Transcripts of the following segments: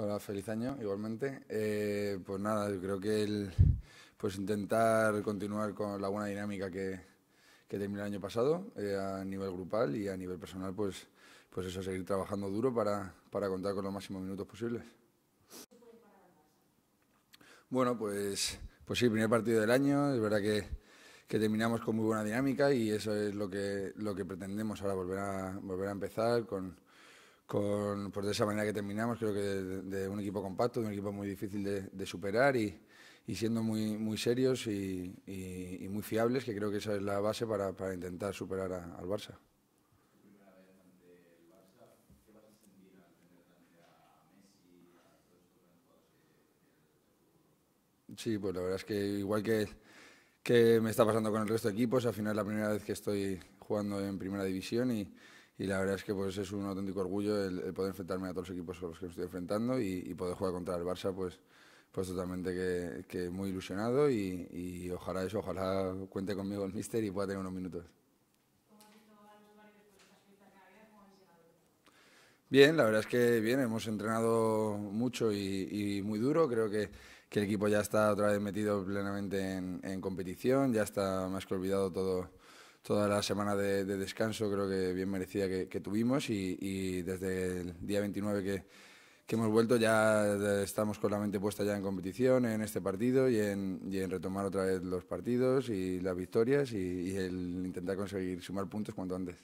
Hola, feliz año igualmente. Eh, pues nada, yo creo que el, pues intentar continuar con la buena dinámica que, que terminó el año pasado eh, a nivel grupal y a nivel personal, pues, pues eso, seguir trabajando duro para, para contar con los máximos minutos posibles. Bueno, pues, pues sí, primer partido del año, es verdad que, que terminamos con muy buena dinámica y eso es lo que, lo que pretendemos ahora, volver a, volver a empezar con con, pues de esa manera que terminamos, creo que de, un equipo compacto, de un equipo muy difícil de, superar y, y, siendo muy, muy serios y, y, muy fiables, que creo que esa es la base para, para intentar superar a, al Barça. Sí, pues la verdad es que igual que, que me está pasando con el resto de equipos, al final es la primera vez que estoy jugando en primera división y, y la verdad es que pues, es un auténtico orgullo el, poder enfrentarme a todos los equipos con los que me estoy enfrentando y, poder jugar contra el Barça, pues, pues totalmente que, muy ilusionado y, ojalá eso, ojalá cuente conmigo el mister y pueda tener unos minutos. Bien, la verdad es que bien, hemos entrenado mucho y, muy duro, creo que, el equipo ya está otra vez metido plenamente en competición, ya está más que olvidado todo toda la semana de, descanso, creo que bien merecida que, tuvimos y, desde el día 29 que, hemos vuelto ya estamos con la mente puesta ya en competición, en este partido y en, retomar otra vez los partidos y las victorias y, y el intentar conseguir sumar puntos cuanto antes.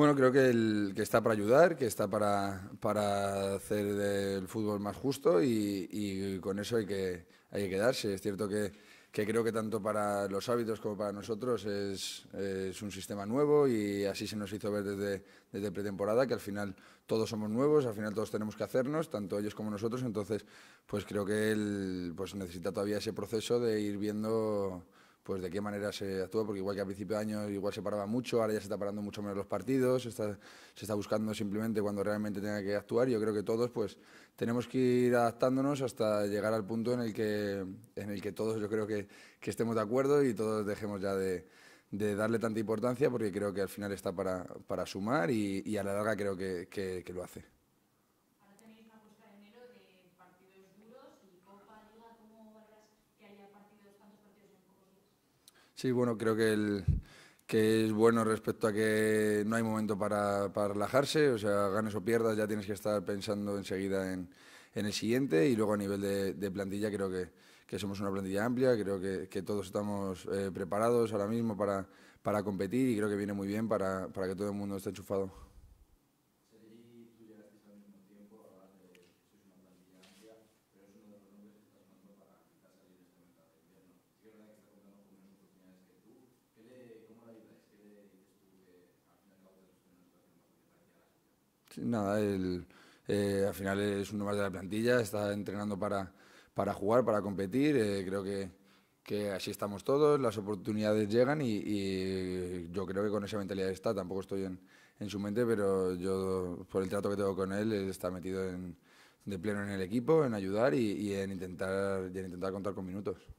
Bueno, creo que, el, que está para ayudar, que está para, para hacer el fútbol más justo y, con eso hay que, hay que quedarse. Es cierto que, creo que tanto para los hábitos como para nosotros es, un sistema nuevo y así se nos hizo ver desde, desde pretemporada, que al final todos somos nuevos, al final todos tenemos que hacernos, tanto ellos como nosotros, entonces pues creo que él pues necesita todavía ese proceso de ir viendo pues de qué manera se actúa, porque igual que a principio de año igual se paraba mucho, ahora ya se está parando mucho menos los partidos, se está, buscando simplemente cuando realmente tenga que actuar. Yo creo que todos pues tenemos que ir adaptándonos hasta llegar al punto en el que, en el que todos yo creo que, estemos de acuerdo y todos dejemos ya de, darle tanta importancia, porque creo que al final está para, sumar y, a la larga creo que lo hace. Sí, bueno, creo que, el, que es bueno respecto a que no hay momento para, relajarse, o sea, ganes o pierdas, ya tienes que estar pensando enseguida en, el siguiente y luego a nivel de, plantilla creo que, somos una plantilla amplia, creo que, todos estamos eh, preparados ahora mismo para, competir y creo que viene muy bien para que todo el mundo esté enchufado. nada, el, eh, al final es uno más de la plantilla, está entrenando para, jugar, para competir, eh, creo que, así estamos todos, las oportunidades llegan y, yo creo que con esa mentalidad está, tampoco estoy en, su mente, pero yo por el trato que tengo con él, está metido de pleno en el equipo, en ayudar en, intentar, y en intentar contar con minutos.